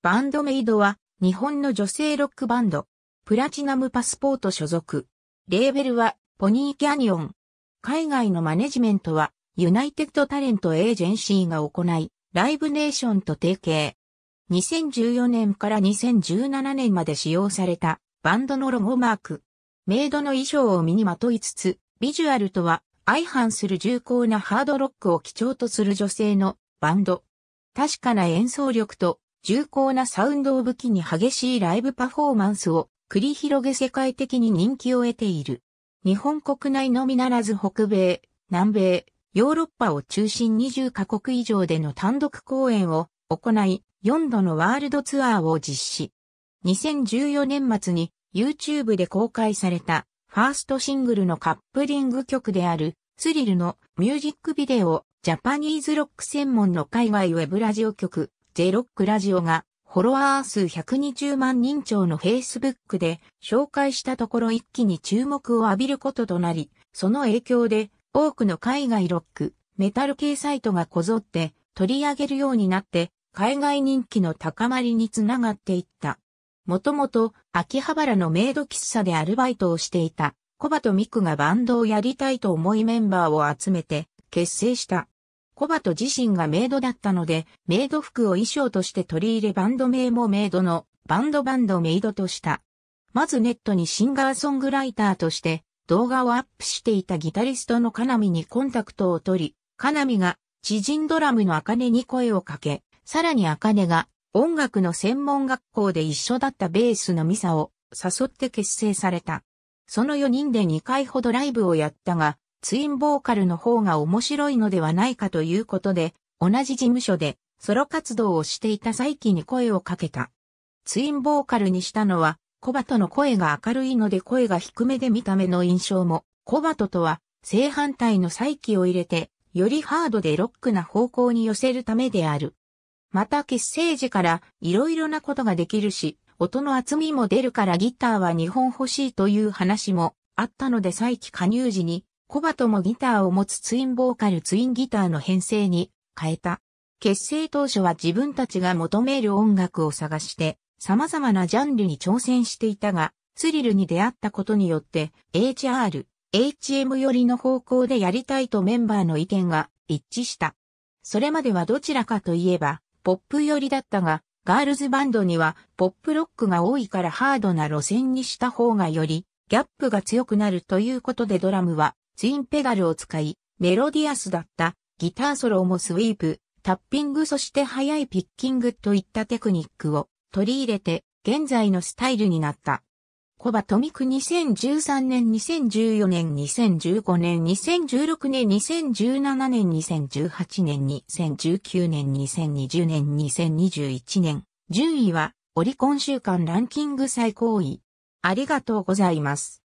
バンドメイドは日本の女性ロックバンド。プラチナムパスポート所属。レーベルはポニーキャニオン。海外のマネジメントはユナイテッドタレントエージェンシーが行い、ライブネーションと提携。2014年から2017年まで使用されたバンドのロゴマーク。メイドの衣装を身にまといつつ、ビジュアルとは相反する重厚なハードロックを基調とする女性のバンド。確かな演奏力と重厚なサウンドを武器に激しいライブパフォーマンスを繰り広げ世界的に人気を得ている。日本国内のみならず北米、南米、ヨーロッパを中心20カ国以上での単独公演を行い、4度のワールドツアーを実施。2014年末に YouTube で公開されたファーストシングルのカップリング曲であるスリルのミュージックビデオジャパニーズロック専門の海外ウェブラジオ曲ゼロックラジオが、フォロワー数120万人超の Facebook で紹介したところ一気に注目を浴びることとなり、その影響で多くの海外ロック、メタル系サイトがこぞって取り上げるようになって海外人気の高まりにつながっていった。もともと秋葉原のメイド喫茶でアルバイトをしていたコバとミクがバンドをやりたいと思いメンバーを集めて結成した。コバト自身がメイドだったので、メイド服を衣装として取り入れバンド名もメイドのバンドバンドメイドとした。まずネットにシンガーソングライターとして動画をアップしていたギタリストのカナミにコンタクトを取り、カナミが知人ドラムのアカネに声をかけ、さらにアカネが音楽の専門学校で一緒だったベースのミサを誘って結成された。その4人で2回ほどライブをやったが、ツインボーカルの方が面白いのではないかということで、同じ事務所でソロ活動をしていた再起に声をかけた。ツインボーカルにしたのは、コバトの声が明るいので声が低めで見た目の印象も、コバトとは正反対の再起を入れて、よりハードでロックな方向に寄せるためである。また結成時から色々なことができるし、音の厚みも出るからギターは2本欲しいという話もあったので再起加入時にコバトもギターを持つツインボーカルツインギターの編成に変えた。結成当初は自分たちが求める音楽を探して様々なジャンルに挑戦していたが、スリルに出会ったことによって HR、HM 寄りの方向でやりたいとメンバーの意見が一致した。それまではどちらかといえば、ポップ寄りだったが、ガールズバンドにはポップロックが多いからハードな路線にした方がより、ギャップが強くなるということでドラムはツインペダルを使い、メロディアスだったギターソロもスイープ、タッピングそして速いピッキングといったテクニックを取り入れて現在のスタイルになった。コバトミク2013年、2014年、2015年、2016年、2017年、2018年、2019年、2020年、2021年。順位はオリコン週間ランキング最高位。ありがとうございます。